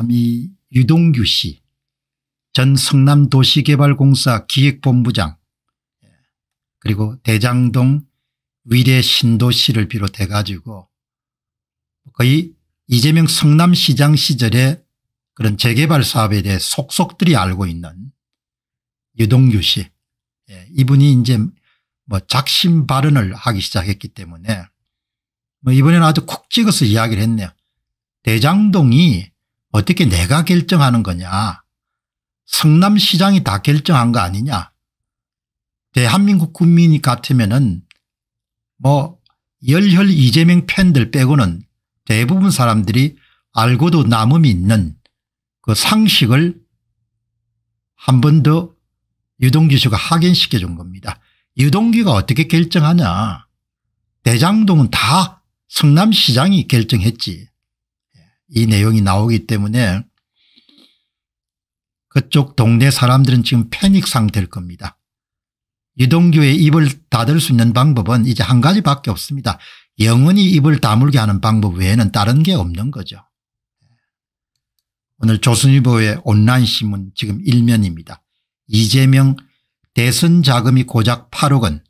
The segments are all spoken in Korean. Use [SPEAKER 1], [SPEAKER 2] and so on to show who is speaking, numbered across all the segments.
[SPEAKER 1] 참이 유동규 씨전 성남도시개발공사 기획본부장 예, 그리고 대장동 위례 신도시를 비롯해 가지고 거의 이재명 성남시장 시절에 그런 재개발 사업에 대해 속속들이 알고 있는 유동규 씨 예, 이분이 이제 뭐 작심 발언을 하기 시작했기 때문에 뭐 이번에는 아주 콕 찍어서 이야기를 했네요. 대장동이 어떻게 내가 결정하는 거냐 성남시장이 다 결정한 거 아니냐 대한민국 국민이 같으면 은뭐 열혈 이재명 팬들 빼고는 대부분 사람들이 알고도 남음이 있는 그 상식을 한 번 더 유동규 씨가 확인시켜 준 겁니다. 유동규가 어떻게 결정하냐 대장동은 다 성남시장이 결정했지 이 내용이 나오기 때문에 그쪽 동네 사람들은 지금 패닉 상태일 겁니다. 유동규의 입을 닫을 수 있는 방법은 이제 한 가지밖에 없습니다. 영원히 입을 다물게 하는 방법 외에는 다른 게 없는 거죠. 오늘 조선일보의 온라인 신문 지금 1면입니다 이재명 대선 자금이 고작 8억 원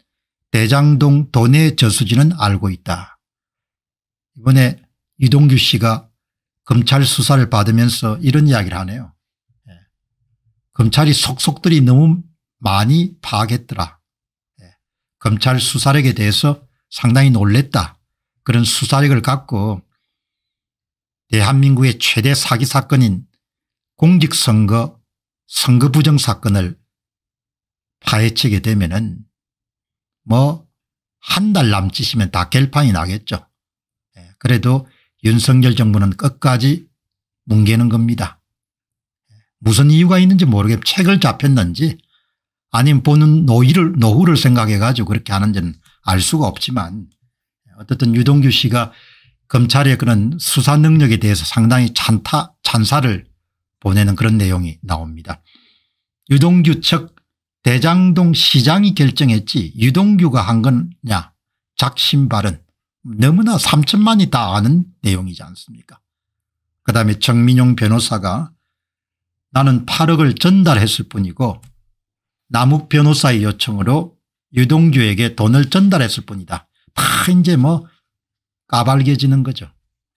[SPEAKER 1] 대장동 돈의 저수지는 알고 있다. 이번에 이동규 씨가 검찰 수사를 받으면서 이런 이야기를 하네요. 예. 검찰이 속속들이 너무 많이 파악했더라. 예. 검찰 수사력에 대해서 상당히 놀랬다. 그런 수사력을 갖고 대한민국의 최대 사기 사건인 공직선거 선거 부정 사건을 파헤치게 되면은 뭐 한 달 남짓이면 다 결판이 나겠죠. 예. 그래도 윤석열 정부는 끝까지 뭉개는 겁니다. 무슨 이유가 있는지 모르게 책을 잡혔는지 아니면 보는 노의를, 노후를 생각해 가지고 그렇게 하는지는 알 수가 없지만 어쨌든 유동규 씨가 검찰의 그런 수사 능력에 대해서 상당히 찬타, 찬사를 보내는 그런 내용이 나옵니다. 유동규 측 대장동 시장이 결정했지 유동규가 한 거냐 작심 발언 너무나 3천만이 다 아는 내용이지 않습니까 그 다음에 정민용 변호사가 나는 8억을 전달했을 뿐이고 남욱 변호사의 요청으로 유동규에게 돈을 전달했을 뿐이다. 다 이제 뭐 까발겨지는 거죠.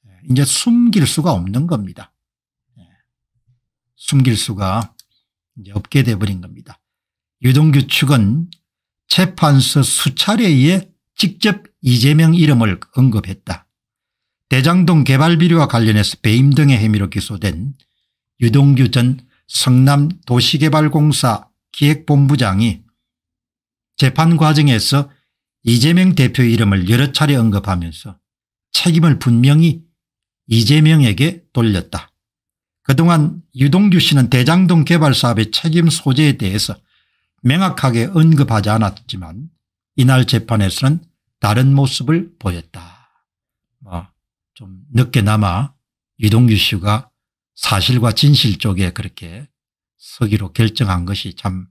[SPEAKER 1] 예, 이제 숨길 수가 없는 겁니다. 예, 숨길 수가 이제 없게 돼버린 겁니다. 유동규 측은 재판소 수차례에 직접 이재명 이름을 언급했다. 대장동 개발 비리와 관련해서 배임 등의 혐의로 기소된 유동규 전 성남도시개발공사 기획본부장이 재판 과정에서 이재명 대표 이름을 여러 차례 언급하면서 책임을 분명히 이재명에게 돌렸다. 그동안 유동규 씨는 대장동 개발 사업의 책임 소재에 대해서 명확하게 언급하지 않았지만 이날 재판에서는 다른 모습을 보였다. 뭐좀 늦게나마 이동규 씨가 사실과 진실 쪽에 그렇게 서기로 결정한 것이 참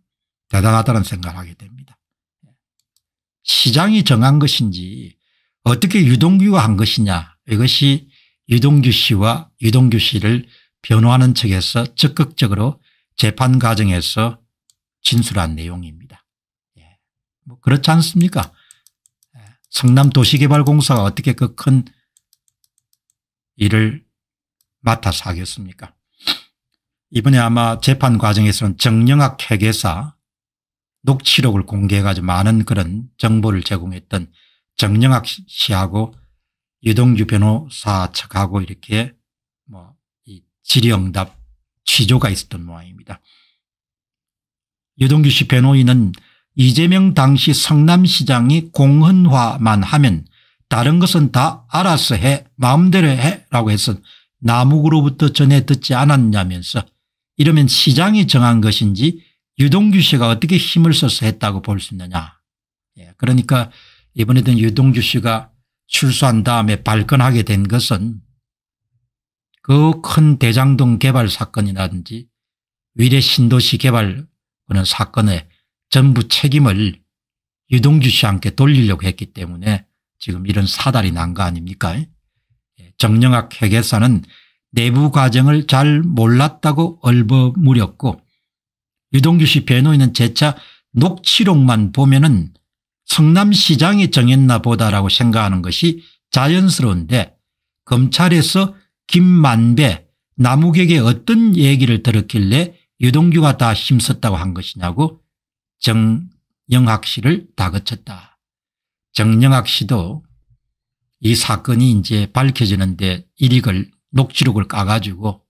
[SPEAKER 1] 대단하다는 생각을 하게 됩니다. 시장이 정한 것인지 어떻게 유동규가 한 것이냐 이것이 유동규 씨와 유동규 씨를 변호하는 측에서 적극적으로 재판 과정에서 진술한 내용입니다. 뭐 그렇지 않습니까? 성남도시개발공사가 어떻게 그 큰 일을 맡아서 하겠습니까? 이번에 아마 재판 과정에서는 정영학 회계사 녹취록을 공개해가지고 많은 그런 정보를 제공했던 정영학 씨하고 유동규 변호사 측하고 이렇게 뭐이 질의응답 취조가 있었던 모양입니다. 유동규 씨 변호인은 이재명 당시 성남시장이 공헌화만 하면 다른 것은 다 알아서 해 마음대로 해라고 해서 남욱으로부터 전해 듣지 않았냐면서 이러면 시장이 정한 것인지 유동규 씨가 어떻게 힘을 써서 했다고 볼 수 있느냐. 예, 그러니까 이번에든 유동규 씨가 출소한 다음에 발끈하게 된 것은 그 큰 대장동 개발 사건이라든지 위례 신도시 개발 그런 사건에 전부 책임을 유동주 씨한테 돌리려고 했기 때문에 지금 이런 사달이 난 거 아닙니까 예, 정영학 회계사는 내부 과정을 잘 몰랐다고 얼버무렸고 유동규 씨 변호인은 재차 녹취록만 보면 은 성남시장이 정했나 보다라고 생각하는 것이 자연스러운데 검찰에서 김만배 남욱에게 어떤 얘기를 들었길래 유동규가 다 힘썼다고 한 것이냐고 정영학 씨를 다그쳤다 정영학 씨도 이 사건이 이제 밝혀지는데 일익을 녹취록을 까가지고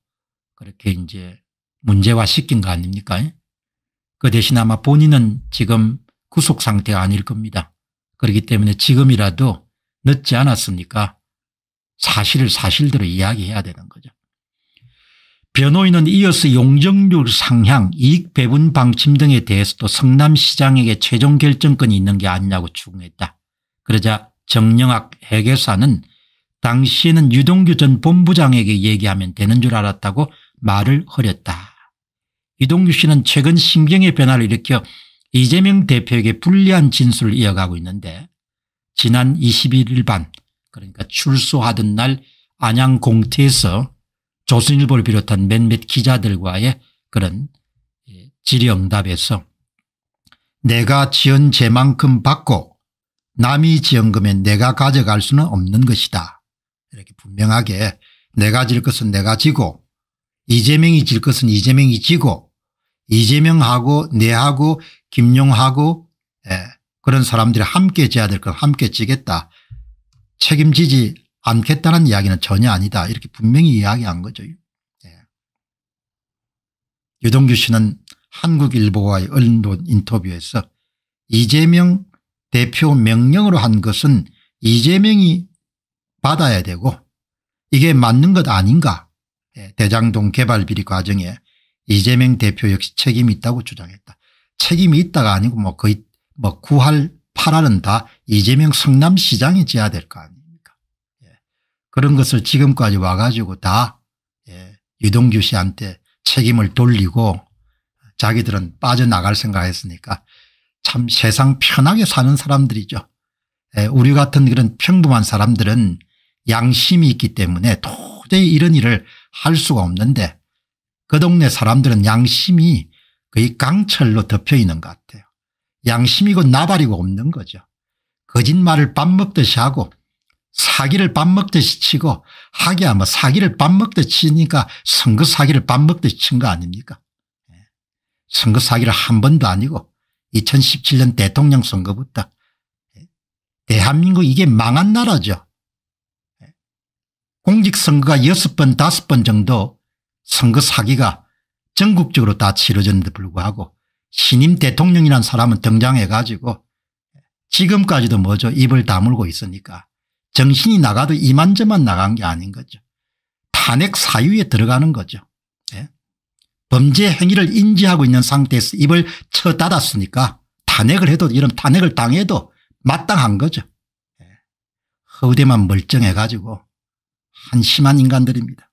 [SPEAKER 1] 그렇게 이제 문제화 시킨 거 아닙니까? 그 대신 아마 본인은 지금 구속 상태가 아닐 겁니다. 그렇기 때문에 지금이라도 늦지 않았습니까? 사실을 사실대로 이야기해야 되는 거죠. 변호인은 이어서 용적률 상향 이익 배분 방침 등에 대해서도 성남시장에게 최종 결정권이 있는 게 아니냐고 추궁했다. 그러자 정영학 회계사는 당시에는 유동규 전 본부장에게 얘기하면 되는 줄 알았다고 말을 허렸다. 유동규 씨는 최근 심경의 변화를 일으켜 이재명 대표에게 불리한 진술을 이어가고 있는데 지난 21일 반 그러니까 출소하던 날 안양 공태에서 조선일보를 비롯한 몇몇 기자들과의 그런 예, 질의응답에서 내가 지은 죄만큼 받고 남이 지은 금에 내가 가져갈 수는 없는 것이다. 이렇게 분명하게 내가 질 것은 내가 지고 이재명이 질 것은 이재명이 지고 이재명하고 내하고 김용하고 예, 그런 사람들이 함께 져야 될 걸 함께 지겠다. 책임지지 않겠다는 이야기는 전혀 아니다 이렇게 분명히 이야기한 거죠. 예. 유동규 씨는 한국일보와의 언론 인터뷰에서 이재명 대표 명령으로 한 것은 이재명이 받아야 되고 이게 맞는 것 아닌가 예. 대장동 개발비리 과정에 이재명 대표 역시 책임이 있다고 주장했다. 책임이 있다가 아니고 뭐 거의 뭐 구할 파라는 다 이재명 성남시장이 지야될 거 아니에요. 그런 것을 지금까지 와가지고 다 예, 이동규 씨한테 책임을 돌리고 자기들은 빠져나갈 생각했으니까 참 세상 편하게 사는 사람들이죠. 예, 우리 같은 그런 평범한 사람들은 양심이 있기 때문에 도저히 이런 일을 할 수가 없는데 그 동네 사람들은 양심이 거의 강철로 덮여 있는 것 같아요. 양심이고 나발이고 없는 거죠. 거짓말을 밥 먹듯이 하고 사기를 밥 먹듯이 치고 하기 야뭐 사기를 밥 먹듯이 치니까 선거 사기를 밥 먹듯이 친 거 아닙니까 예. 선거 사기를 한 번도 아니고 2017년 대통령 선거부터 예. 대한민국 이게 망한 나라죠. 예. 공직선거가 여번다번 정도 선거 사기가 전국적으로 다 치러졌는데 불구하고 신임 대통령이란 사람은 등장해 가지고 지금까지도 뭐죠 입을 다물고 있으니까 정신이 나가도 이만저만 나간 게 아닌 거죠. 탄핵 사유에 들어가는 거죠. 예? 범죄 행위를 인지하고 있는 상태에서 입을 쳐 닫았으니까 탄핵을 해도 이런 탄핵을 당해도 마땅한 거죠. 예. 허우대만 멀쩡해 가지고 한심한 인간들입니다.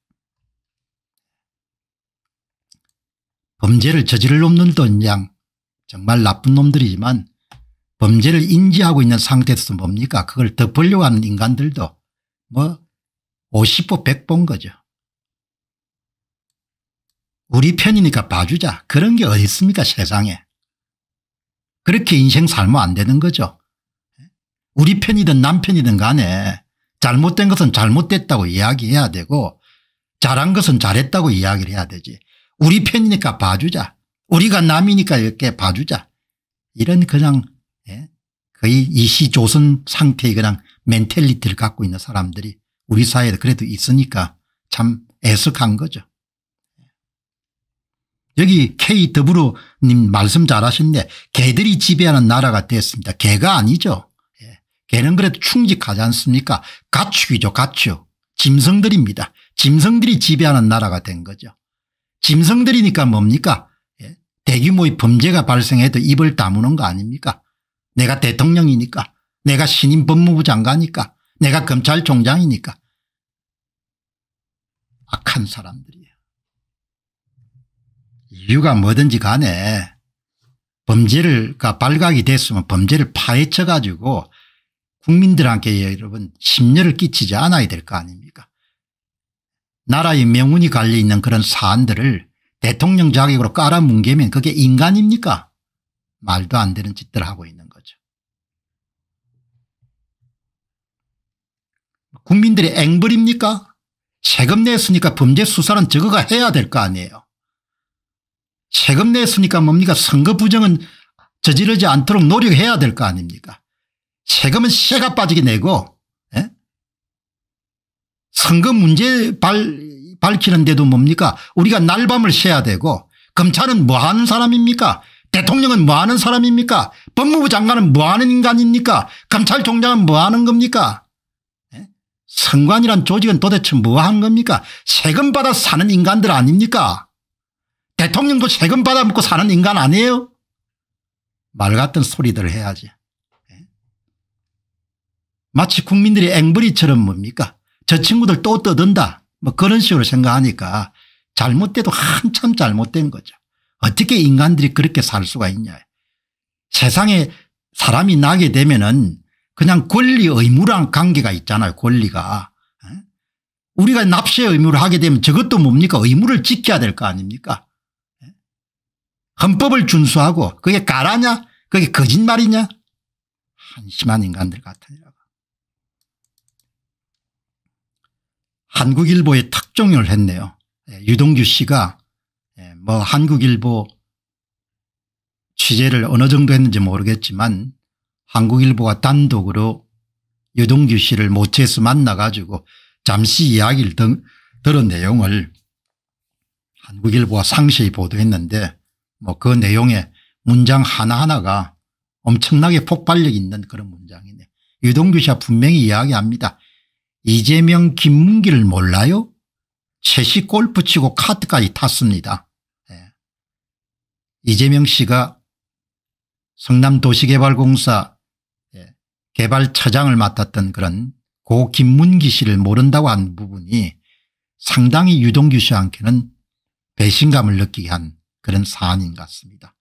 [SPEAKER 1] 범죄를 저지를 놈들도 인양 정말 나쁜 놈들이지만 범죄를 인지하고 있는 상태에서 뭡니까 그걸 덮으려고 하는 인간들도 뭐 50보 100본 거죠. 우리 편이니까 봐주자 그런 게 어디 있습니까 세상에. 그렇게 인생 살면 안 되는 거죠. 우리 편이든 남편이든 간에 잘못된 것은 잘못됐다고 이야기해야 되고 잘한 것은 잘했다고 이야기를 해야 되지. 우리 편이니까 봐주자. 우리가 남이니까 이렇게 봐주자. 이런 그냥 예? 거의 이시조선 상태의 그냥 멘탈리티를 갖고 있는 사람들이 우리 사회에 그래도 있으니까 참 애석한 거죠. 여기 k 더불어님 말씀 잘하셨네. 개들이 지배하는 나라가 됐습니다. 개가 아니죠. 예. 개는 그래도 충직하지 않습니까 가축이죠 가축. 짐승들입니다. 짐승들이 지배하는 나라가 된 거죠. 짐승들이니까 뭡니까 예. 대규모의 범죄가 발생해도 입을 다무는 거 아닙니까 내가 대통령이니까 내가 신임 법무부 장관이니까 내가 검찰총장이니까 악한 사람들이에요. 이유가 뭐든지 간에 범죄가 발각이 됐으면 범죄를 파헤쳐 가지고 국민들한테 여러분 심려를 끼치지 않아야 될 거 아닙니까 나라의 명운이 갈려있는 그런 사안들을 대통령 자격으로 깔아뭉개면 그게 인간입니까 말도 안 되는 짓들 하고 있는 국민들이 앵벌입니까? 세금 냈으니까 범죄 수사는 저거가 해야 될 거 아니에요. 세금 냈으니까 뭡니까 선거 부정은 저지르지 않도록 노력해야 될 거 아닙니까. 세금은 쇠가 빠지게 내고 에? 예? 선거 문제 발, 밝히는데도 뭡니까 우리가 날밤을 새야 되고 검찰은 뭐하는 사람입니까 대통령은 뭐하는 사람입니까 법무부 장관은 뭐하는 인간입니까 검찰총장은 뭐하는 겁니까 선관이란 조직은 도대체 뭐 한 겁니까 세금 받아 사는 인간들 아닙니까 대통령도 세금 받아 먹고 사는 인간 아니에요 말 같은 소리들을 해야지 예? 마치 국민들이 앵벌이처럼 뭡니까 저 친구들 또 떠든다 뭐 그런 식으로 생각하니까 잘못돼도 한참 잘못된 거죠 어떻게 인간들이 그렇게 살 수가 있냐 세상에 사람이 나게 되면 은 그냥 권리 의무랑 관계가 있잖아요 권리가. 우리가 납세 의무를 하게 되면 저것도 뭡니까 의무를 지켜야 될 거 아닙니까 헌법을 준수하고 그게 가라냐 그게 거짓말이냐 한심한 인간들 같아요. 한국일보에 탁종을 했네요. 예, 유동규 씨가 예, 뭐 한국일보 취재를 어느 정도 했는지 모르겠지만 한국일보가 단독으로 여동규 씨를 모체에서 만나 가지고 잠시 이야기를 등, 들은 내용을 한국일보가 상세히 보도했는데 뭐 그 내용의 문장 하나하나가 엄청나게 폭발력 있는 그런 문장이네. 유동규 씨가 분명히 이야기합니다. 이재명 김문기를 몰라요? 셋이 골프 치고 카트까지 탔습니다. 예. 이재명 씨가 성남도시개발공사 개발차장을 맡았던 그런 고 김문기 씨를 모른다고 한 부분이 상당히 유동규 씨한테는 배신감을 느끼게 한 그런 사안인 것 같습니다.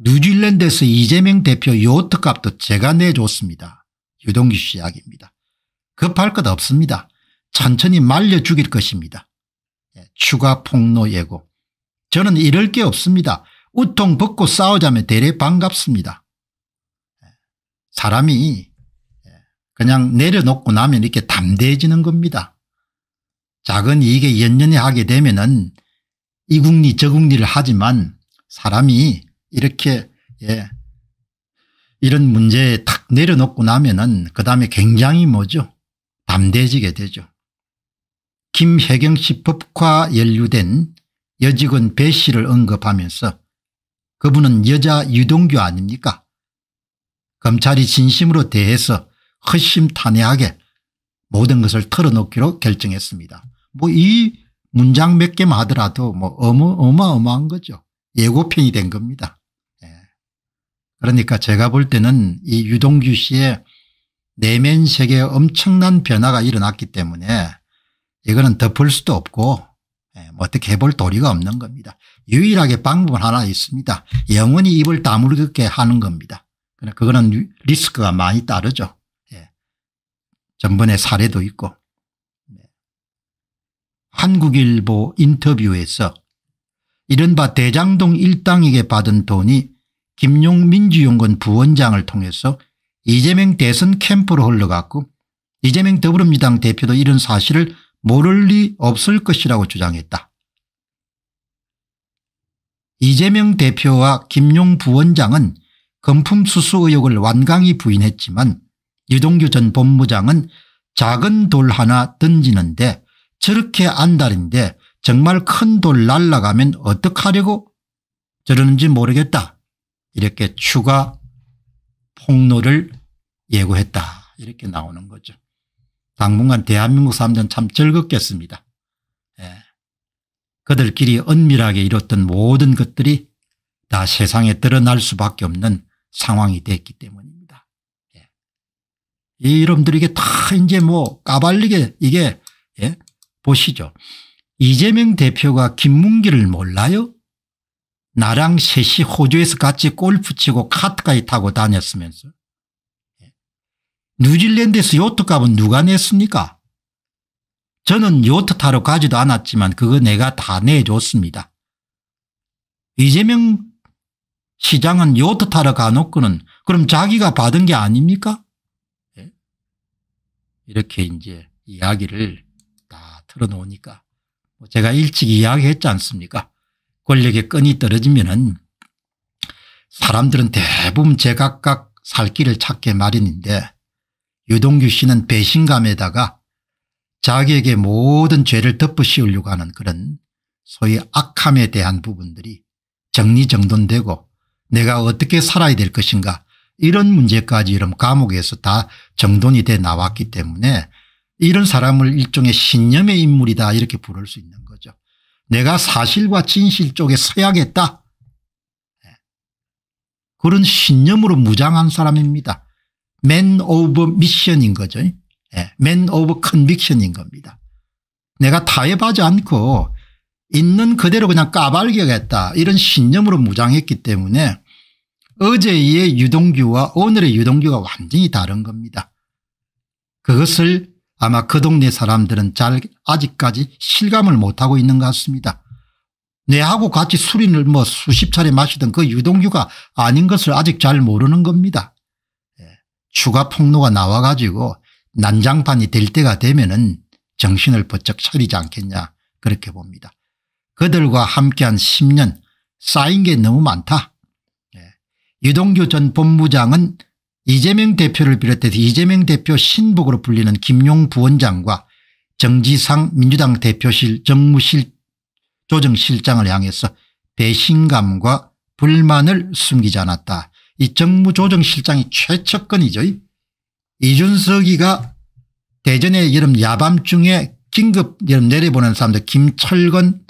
[SPEAKER 1] 뉴질랜드에서 이재명 대표 요트값도 제가 내줬습니다. 유동규 씨 이야기입니다. 급할 것 없습니다. 천천히 말려 죽일 것입니다. 예, 추가 폭로 예고. 저는 이럴 게 없습니다. 우통 벗고 싸우자면 대래 반갑습니다. 사람이 그냥 내려놓고 나면 이렇게 담대해지는 겁니다. 작은 이익에 연연히 하게 되면은 이국리 저국리를 하지만 사람이 이렇게 예 이런 문제에 탁 내려놓고 나면은 그 다음에 굉장히 뭐죠 담대해지게 되죠. 김혜경 씨법과 연루된 여직원 배 씨를 언급하면서 그분은 여자 유동규 아닙니까 검찰이 진심으로 대해서 허심탄회하게 모든 것을 털어놓기로 결정했습니다. 뭐 이 문장 몇 개만 하더라도 뭐 어마, 어마어마한 거죠. 예고편이 된 겁니다. 예. 그러니까 제가 볼 때는 이 유동규 씨의 내면 세계에 엄청난 변화가 일어났기 때문에 이거는 덮을 수도 없고 예. 뭐 어떻게 해볼 도리가 없는 겁니다. 유일하게 방법은 하나 있습니다. 영원히 입을 다물게 하는 겁니다. 그거는 리스크가 많이 따르죠. 예. 전번에 사례도 있고 네. 한국일보 인터뷰에서 이른바 대장동 일당에게 받은 돈이 김용 민주연구원 부원장을 통해서 이재명 대선 캠프로 흘러갔고 이재명 더불어민주당 대표도 이런 사실을 모를 리 없을 것이라고 주장했다. 이재명 대표와 김용 부원장은 금품 수수 의혹을 완강히 부인했지만 유동규 전 본부장은 작은 돌 하나 던지는데 저렇게 안달인데 정말 큰 돌 날라가면 어떡하려고 저러는지 모르겠다. 이렇게 추가 폭로를 예고했다. 이렇게 나오는 거죠. 당분간 대한민국 사람들은 참 즐겁겠습니다. 예. 그들끼리 은밀하게 이뤘던 모든 것들이 다 세상에 드러날 수밖에 없는 상황이 됐기 때문입니다. 예. 이 이름들이 게다 이제 뭐 까발리게 이게 예? 보시죠. 이재명 대표가 김문기를 몰라요? 나랑 셋이 호주에서 같이 골프 치고 카트까지 타고 다녔으면서 예. 뉴질랜드에서 요트값은 누가 냈습니까? 저는 요트 타러 가지도 않았지만 그거 내가 다 내줬습니다. 이재명 시장은 요트 타러 가놓고는 그럼 자기가 받은 게 아닙니까? 예? 이렇게 이제 이야기를 다 틀어놓으니까 뭐 제가 일찍 이야기했지 않습니까? 권력의 끈이 떨어지면은 사람들은 대부분 제각각 살 길을 찾게 마련인데 유동규 씨는 배신감에다가 자기에게 모든 죄를 덮어씌우려고 하는 그런 소위 악함에 대한 부분들이 정리정돈되고 내가 어떻게 살아야 될 것인가 이런 문제까지 이런 감옥에서 다 정돈이 돼 나왔기 때문에 이런 사람을 일종의 신념의 인물이다 이렇게 부를 수 있는 거죠. 내가 사실과 진실 쪽에 서야겠다. 네. 그런 신념으로 무장한 사람입니다. 맨 오브 미션인 거죠. 네. 맨 오브 컨빅션인 겁니다. 내가 타협하지 않고 있는 그대로 그냥 까발겨했다 이런 신념으로 무장했기 때문에 어제의 유동규와 오늘의 유동규가 완전히 다른 겁니다. 그것을 아마 그 동네 사람들은 잘 아직까지 실감을 못하고 있는 것 같습니다. 내하고 같이 술인을 뭐 수십 차례 마시던 그 유동규가 아닌 것을 아직 잘 모르는 겁니다. 예, 추가 폭로가 나와 가지고 난장판이 될 때가 되면 은 정신을 번쩍 차리지 않겠냐 그렇게 봅니다. 그들과 함께한 10년 쌓인 게 너무 많다. 유동규 예. 전 본부장은 이재명 대표를 비롯해서 이재명 대표 신복으로 불리는 김용 부원장과 정지상 민주당 대표실 정무실 조정실장을 향해서 배신감과 불만을 숨기지 않았다. 이 정무조정실장이 최척근이죠. 이준석이가 대전의 여름 야밤중에 긴급 여름 내려보는 사람들 김철건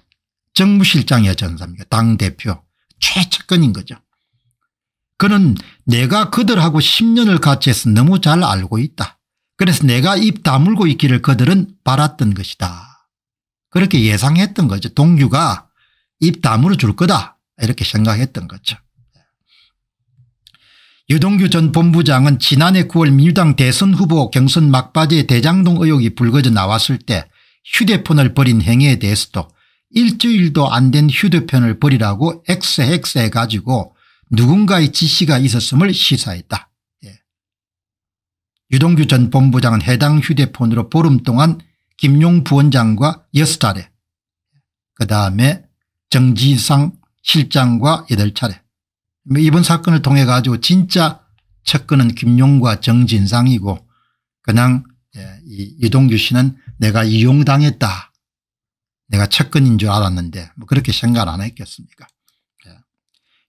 [SPEAKER 1] 정무실장의 이 전사입니다. 당대표 최측근인 거죠. 그는 내가 그들하고 10년을 같이 해서 너무 잘 알고 있다. 그래서 내가 입 다물고 있기를 그들은 바랐던 것이다. 그렇게 예상했던 거죠. 동규가 입 다물어 줄 거다 이렇게 생각했던 거죠. 유동규 전 본부장은 지난해 9월 민주당 대선 후보 경선 막바지에 대장동 의혹이 불거져 나왔을 때 휴대폰을 버린 행위에 대해서도 일주일도 안 된 휴대폰을 버리라고 XX 해가지고 누군가의 지시가 있었음을 시사했다. 예. 유동규 전 본부장은 해당 휴대폰으로 보름 동안 김용 부원장과 여차례그 다음에 정지상 실장과 8차례 뭐 이번 사건을 통해 가지고 진짜 측근은 김용과 정진상이고 그냥 예, 이 유동규 씨는 내가 이용당했다 내가 채권인 줄 알았는데 뭐 그렇게 생각 안 했겠습니까 예.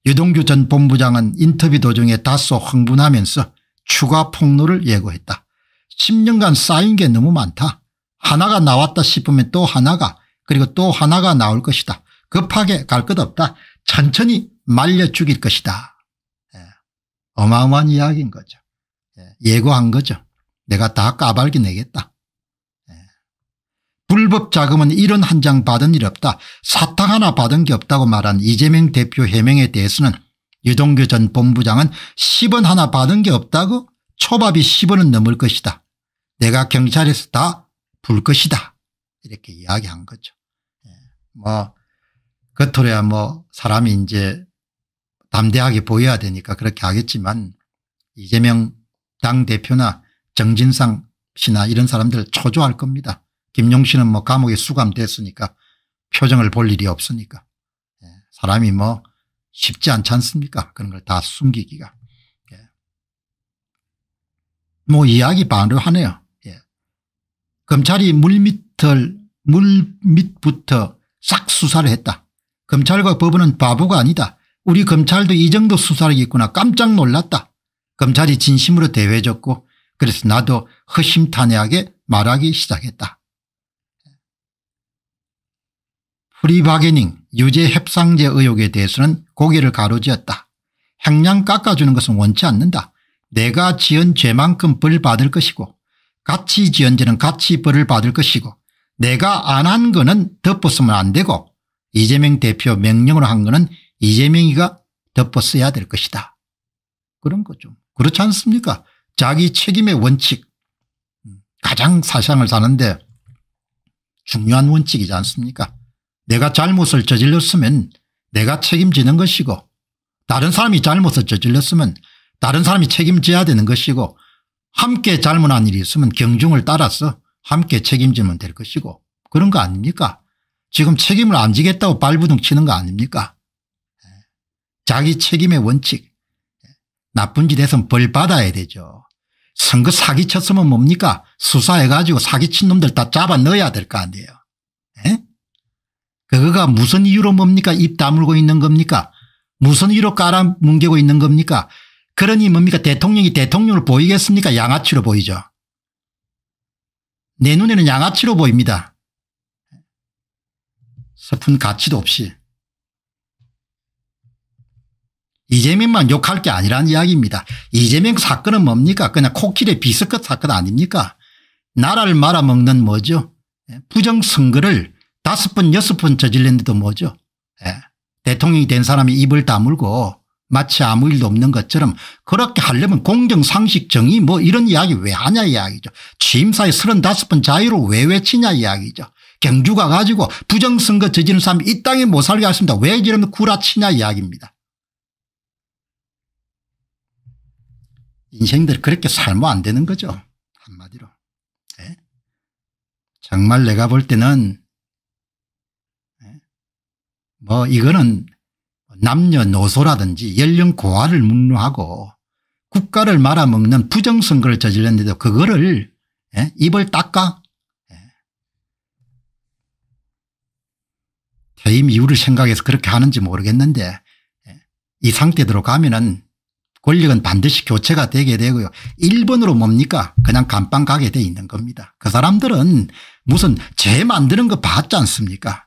[SPEAKER 1] 유동규 전 본부장은 인터뷰 도중에 다소 흥분하면서 추가 폭로를 예고했다. 10년간 쌓인 게 너무 많다. 하나가 나왔다 싶으면 또 하나가 그리고 또 하나가 나올 것이다. 급하게 갈 것 없다. 천천히 말려 죽일 것이다. 예. 어마어마한 이야기인 거죠. 예. 예고한 거죠. 내가 다 까발기 내겠다. 불법 자금은 이런 한 장 받은 일 없다 사탕 하나 받은 게 없다고 말한 이재명 대표 해명에 대해서는 유동규 전 본부장은 10원 하나 받은 게 없다고 초밥이 10원은 넘을 것이다 내가 경찰에서 다 불 것이다 이렇게 이야기한 거죠 뭐겉으로야뭐 예, 뭐 사람이 이제 담대하게 보여야 되니까 그렇게 하겠지만 이재명 당대표나 정진상 씨나 이런 사람들 초조할 겁니다 김용 씨는 뭐 감옥에 수감됐으니까 표정을 볼 일이 없으니까. 예, 사람이 뭐 쉽지 않지 않습니까? 그런 걸 다 숨기기가. 예. 뭐 이야기 반로하네요. 으 예. 검찰이 물밑을 물밑부터 싹 수사를 했다. 검찰과 법원은 바보가 아니다. 우리 검찰도 이 정도 수사력이 있구나 깜짝 놀랐다. 검찰이 진심으로 대회해줬고 그래서 나도 허심탄회하게 말하기 시작했다. 프리바게닝 유죄 협상제 의혹에 대해서는 고개를 가로지었다. 형량 깎아주는 것은 원치 않는다. 내가 지은 죄만큼 벌 받을 것이고 같이 지은 죄는 같이 벌을 받을 것이고 내가 안 한 거는 덮었으면 안 되고 이재명 대표 명령으로 한 거는 이재명이가 덮었어야 될 것이다. 그런 거죠. 그렇지 않습니까? 자기 책임의 원칙 가장 사상을 사는데 중요한 원칙이지 않습니까? 내가 잘못을 저질렀으면 내가 책임지는 것이고 다른 사람이 잘못을 저질렀으면 다른 사람이 책임져야 되는 것이고 함께 잘못한 일이 있으면 경중을 따라서 함께 책임지면 될 것이고 그런 거 아닙니까? 지금 책임을 안 지겠다고 발부둥 치는 거 아닙니까? 예. 자기 책임의 원칙. 예. 나쁜 짓 해서 벌 받아야 되죠. 선거 사기쳤으면 뭡니까? 수사해가지고 사기친 놈들 다 잡아 넣어야 될 거 아니에요. 그거가 무슨 이유로 뭡니까? 입 다물고 있는 겁니까? 무슨 이유로 깔아뭉개고 있는 겁니까? 그러니 뭡니까? 대통령이 대통령을 보이겠습니까? 양아치로 보이죠. 내 눈에는 양아치로 보입니다. 슬픈 가치도 없이. 이재명만 욕할 게아니라는 이야기입니다. 이재명 사건은 뭡니까? 그냥 코끼리 비스컷 사건 아닙니까? 나라를 말아먹는 뭐죠? 부정선거를 다섯 번 여섯 번 저질렀는데도 뭐죠. 예. 대통령이 된 사람이 입을 다물고 마치 아무 일도 없는 것처럼 그렇게 하려면 공정상식 정의 뭐 이런 이야기 왜 하냐 이야기죠. 취임사에 35번 자유로 왜 외치냐 이야기죠. 경주가 가지고 부정선거 저지른 사람이 이 땅에 못 살게 하십니다. 왜 이러면 구라치냐 이야기입니다. 인생들 그렇게 살면 안 되는 거죠. 한마디로. 네? 정말 내가 볼 때는 뭐 이거는 남녀노소라든지 연령 고하를 묵로하고 국가를 말아먹는 부정선거를 저질렀는데도 그거를 예? 입을 닦아 예. 퇴임 이후를 생각해서 그렇게 하는지 모르겠는데 예. 이 상태대로 가면 은 권력은 반드시 교체가 되게 되고요. 1번으로 뭡니까 그냥 감방 가게 돼 있는 겁니다. 그 사람들은 무슨 죄 만드는 거 봤지 않습니까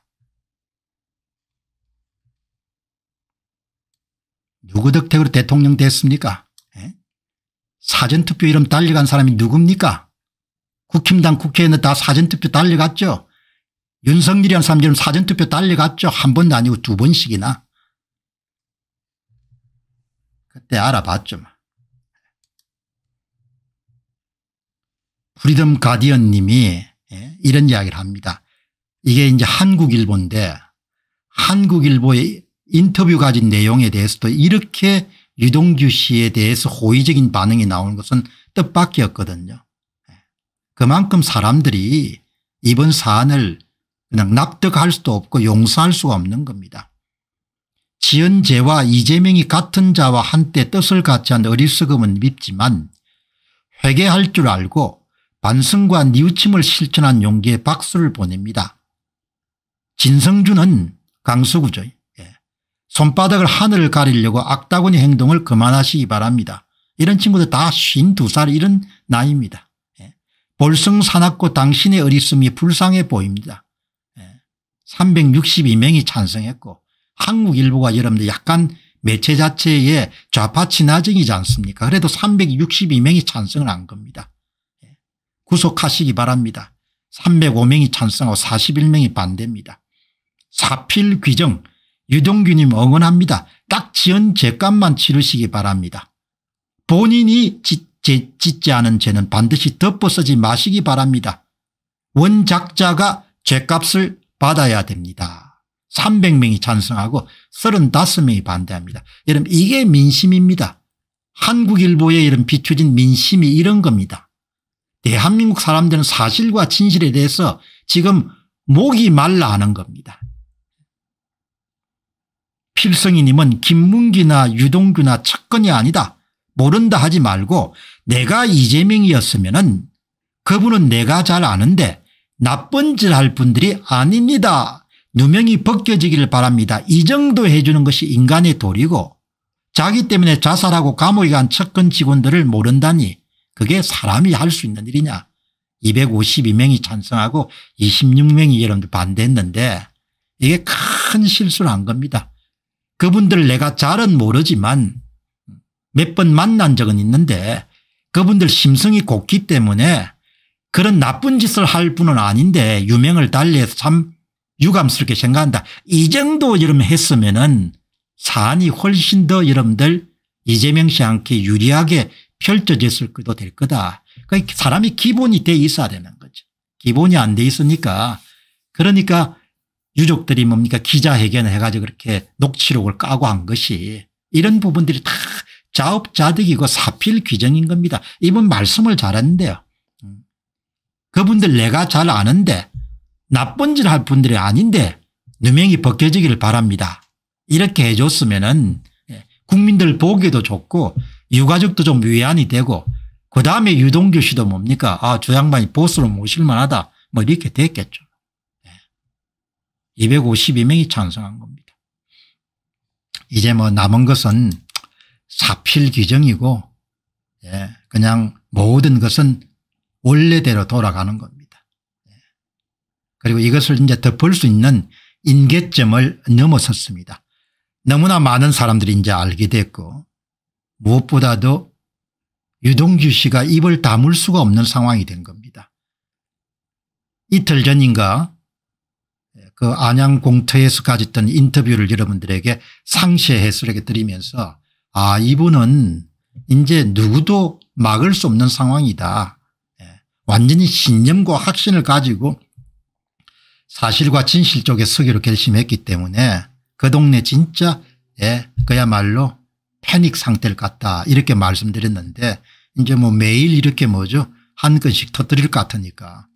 [SPEAKER 1] 누구 덕택으로 대통령 됐습니까? 에? 예? 사전투표 이름 달려간 사람이 누굽니까? 국힘당 국회의원은 다 사전투표 달려갔죠. 윤석열이란 사람 이름 사전투표 달려갔죠. 한 번도 아니고 두 번씩이나. 그때 알아봤죠. 뭐. 프리덤 가디언 님이 예, 이런 이야기를 합니다. 이게 이제 한국일보인데 한국일보의 인터뷰 가진 내용에 대해서도 이렇게 유동규 씨에 대해서 호의적인 반응이 나오는 것은 뜻밖이었거든요. 예. 그만큼 사람들이 이번 사안을 그냥 납득할 수도 없고 용서할 수가 없는 겁니다. 지은재와 이재명이 같은 자와 한때 뜻을 같이 한 어리석음은 밉지만 회개할 줄 알고 반성과 뉘우침을 실천한 용기에 박수를 보냅니다. 진성준은 강서구죠. 손바닥을 하늘을 가리려고 악다구니 행동을 그만하시기 바랍니다. 이런 친구들 다 52살 이런 나이입니다. 예. 볼성 사납고 당신의 어리씀이 불쌍해 보입니다. 예. 362명이 찬성했고 한국일보가 여러분들 약간 매체 자체에 좌파 친화적이지 않습니까 그래도 362명이 찬성을 한 겁니다. 예. 구속하시기 바랍니다. 305명이 찬성하고 41명이 반대입니다. 사필 규정 유동규님 응원합니다. 딱 지은 죄값만 치르시기 바랍니다. 본인이 짓, 짓, 짓지 않은 죄는 반드시 덮어쓰지 마시기 바랍니다. 원작자가 죄값을 받아야 됩니다. 300명이 찬성하고 35명이 반대합니다. 여러분 이게 민심입니다. 한국일보의 이런 비춰진 민심이 이런 겁니다. 대한민국 사람들은 사실과 진실에 대해서 지금 목이 말라 하는 겁니다. 필성이님은 김문기나 유동규나 측근이 아니다. 모른다 하지 말고 내가 이재명이었으면 은 그분은 내가 잘 아는데 나쁜 짓 할 분들이 아닙니다. 누명이 벗겨지기를 바랍니다. 이 정도 해주는 것이 인간의 도리고 자기 때문에 자살하고 감옥에 간척근 직원들을 모른다니 그게 사람이 할 수 있는 일이냐. 252명이 찬성하고 26명이 여러분들 반대했는데 이게 큰 실수를 한 겁니다. 그분들 내가 잘은 모르지만 몇 번 만난 적은 있는데 그분들 심성이 곱기 때문에 그런 나쁜 짓을 할 분은 아닌데 유명을 달리해서 참 유감스럽게 생각한다. 이 정도 이름 했으면 은 사안이 훨씬 더 여러분들 이재명 씨 함께 유리하게 펼쳐졌을 것도 될 거다. 그러니까 사람이 기본이 돼 있어야 되는 거죠. 기본이 안 돼 있으니까 그러니까 유족들이 뭡니까 기자회견을 해가지고 그렇게 녹취록을 까고 한 것이 이런 부분들이 다 자업자득이고 사필 귀정인 겁니다. 이분 말씀을 잘했는데요. 음. 그분들 내가 잘 아는데 나쁜 짓할 분들이 아닌데 누명이 벗겨지기를 바랍니다. 이렇게 해줬으면 은 예, 국민들 보기도 좋고 유가족도 좀 위안이 되고 그다음에 유동규 씨도 뭡니까 아저 양반이 보스로 모실만하다 뭐 이렇게 됐겠죠. 252명이 찬성한 겁니다. 이제 뭐 남은 것은 사필 규정이고 예, 그냥 모든 것은 원래대로 돌아가는 겁니다. 예. 그리고 이것을 이제 덮을 수 있는 인계점을 넘어섰습니다. 너무나 많은 사람들이 이제 알게 됐고 무엇보다도 유동규 씨가 입을 다물 수가 없는 상황이 된 겁니다. 이틀 전인가 그 안양 공터에서 가졌던 인터뷰를 여러분들에게 상세해 쓰레기 드리면서 아 이분은 이제 누구도 막을 수 없는 상황이다. 예, 완전히 신념과 확신을 가지고 사실과 진실 쪽에 서기로 결심했기 때문에 그 동네 진짜 예, 그야말로 패닉 상태를 갖다 이렇게 말씀드렸는데 이제 뭐 매일 이렇게 뭐죠 한 건씩 터뜨릴 것 같으니까